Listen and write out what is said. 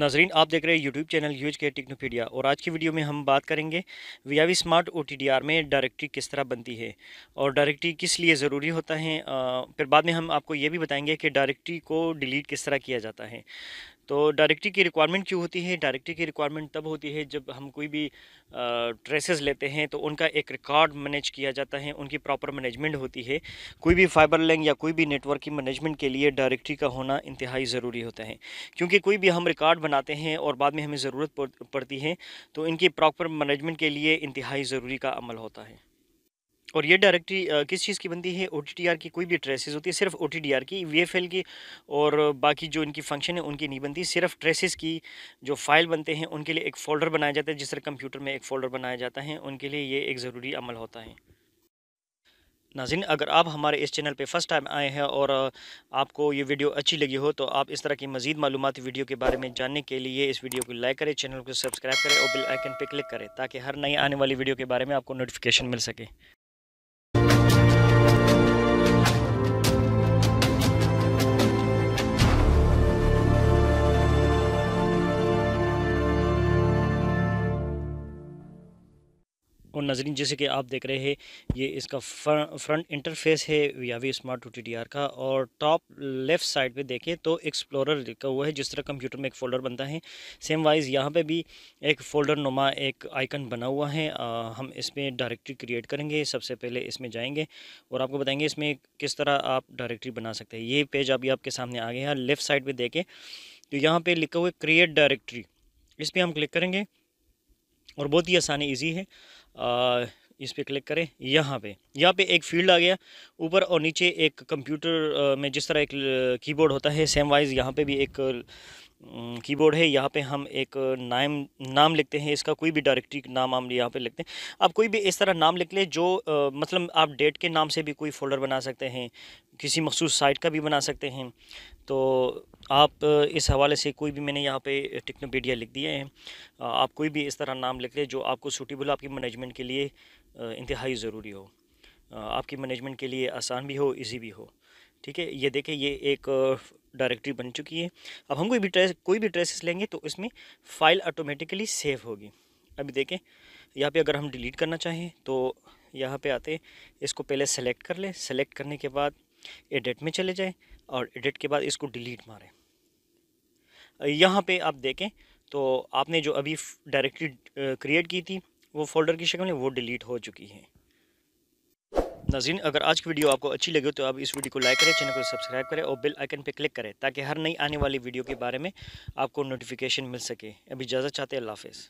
नाजरीन आप देख रहे हैं यूट्यूब चैनल यूज के टेक्नोपीडिया और आज की वीडियो में हम बात करेंगे वी स्मार्ट ओ में डायरेक्टरी किस तरह बनती है और डायरेक्टरी किस लिए ज़रूरी होता है फिर बाद में हम आपको ये भी बताएंगे कि डायरेक्टरी को डिलीट किस तरह किया जाता है तो डायरेक्टरी की रिक्वायरमेंट क्यों होती है डायरेक्टरी की रिक्वायरमेंट तब होती है जब हम कोई भी ट्रेसेस लेते हैं तो उनका एक रिकॉर्ड मैनेज किया जाता है उनकी प्रॉपर मैनेजमेंट होती है कोई भी फाइबर लिंक या कोई भी नेटवर्क की मैनेजमेंट के लिए डायरेक्टरी का होना इंतहाई ज़रूरी होता है क्योंकि कोई भी हम रिकॉर्ड बनाते हैं और बाद में हमें ज़रूरत पड़ती है तो इनकी प्रॉपर मैनेजमेंट के लिए इंतहाई ज़रूरी का अमल होता है और ये डायरेक्टरी किस चीज़ की बनती है ओ की कोई भी ट्रेसेस होती है सिर्फ ओ की वी की और बाकी जो इनकी फंक्शन है उनकी नहीं बनती सिर्फ ट्रेसेस की जो फाइल बनते हैं उनके लिए एक फ़ोल्डर बनाया जाता है जिस तरह कंप्यूटर में एक फ़ोल्डर बनाया जाता है उनके लिए ये एक ज़रूरी अमल होता है नाजिन अगर आप हमारे इस चैनल पे फर्स्ट टाइम आए हैं और आपको ये वीडियो अच्छी लगी हो तो आप इस तरह की मजीद मालूम वीडियो के बारे में जानने के लिए इस वीडियो को लाइक करें चैनल को सब्सक्राइब करें और बिल आइकन पे क्लिक करें ताकि हर नई आने वाली वीडियो के बारे में आपको नोटिफिकेशन मिल सके और नजरिन जैसे कि आप देख रहे हैं ये इसका फ्रंट इंटरफेस है वीआवी स्मार्ट टू टी का और टॉप लेफ़्ट साइड पे देखें तो एक्सप्लोरर लिखा हुआ है जिस तरह कंप्यूटर में एक फ़ोल्डर बनता है सेम वाइज़ यहाँ पे भी एक फ़ोल्डर नुमा एक आइकन बना हुआ है आ, हम इसमें डायरेक्टरी क्रिएट करेंगे सबसे पहले इसमें जाएंगे और आपको बताएंगे इसमें किस तरह आप डायरेक्ट्री बना सकते हैं ये पेज अभी आपके सामने आ गया है लेफ़्ट साइड पर देखें तो यहाँ पर लिखा हुआ है क्रिएट डायरेक्ट्री इस पर हम क्लिक करेंगे और बहुत ही आसानी ईजी है आ, इस पर क्लिक करें यहाँ पे यहाँ पे एक फील्ड आ गया ऊपर और नीचे एक कंप्यूटर में जिस तरह एक कीबोर्ड होता है सेम वाइज यहाँ पे भी एक कीबोर्ड है यहाँ पे हम एक नाम नाम लिखते हैं इसका कोई भी डायरेक्टरी नाम हम यहाँ पे लिखते हैं आप कोई भी इस तरह नाम लिख ले जो आ, मतलब आप डेट के नाम से भी कोई फ़ोल्डर बना सकते हैं किसी मखसूस साइट का भी बना सकते हैं तो आप इस हवाले से कोई भी मैंने यहाँ पे टिक्नोपीडिया लिख दिए हैं आप कोई भी इस तरह नाम लिख लें जो आपको सूटेबल आपकी मैनेजमेंट के लिए इंतहाई ज़रूरी हो आपकी मैनेजमेंट के लिए आसान भी हो इजी भी हो ठीक है ये देखें ये एक डायरेक्टरी बन चुकी है अब हम कोई भी ट्रेस कोई भी ट्रेसेस लेंगे तो इसमें फ़ाइल ऑटोमेटिकली सेव होगी अभी देखें यहाँ पे अगर हम डिलीट करना चाहें तो यहाँ पे आते इसको पहले सेलेक्ट कर लें सेलेक्ट करने के बाद एडिट में चले जाए और एडिट के बाद इसको डिलीट मारें यहाँ पे आप देखें तो आपने जो अभी डायरेक्टली क्रिएट की थी वो फोल्डर की शक्ल में वो डिलीट हो चुकी है नाजीन अगर आज की वीडियो आपको अच्छी लगे तो आप इस वीडियो को लाइक करें चैनल को सब्सक्राइब करें और बेल आइकन पर क्लिक करें ताकि हर नई आने वाली वीडियो के बारे में आपको नोटिफिकेशन मिल सके अभी इजाज़त चाहते हैं अल्लाह हाफिज़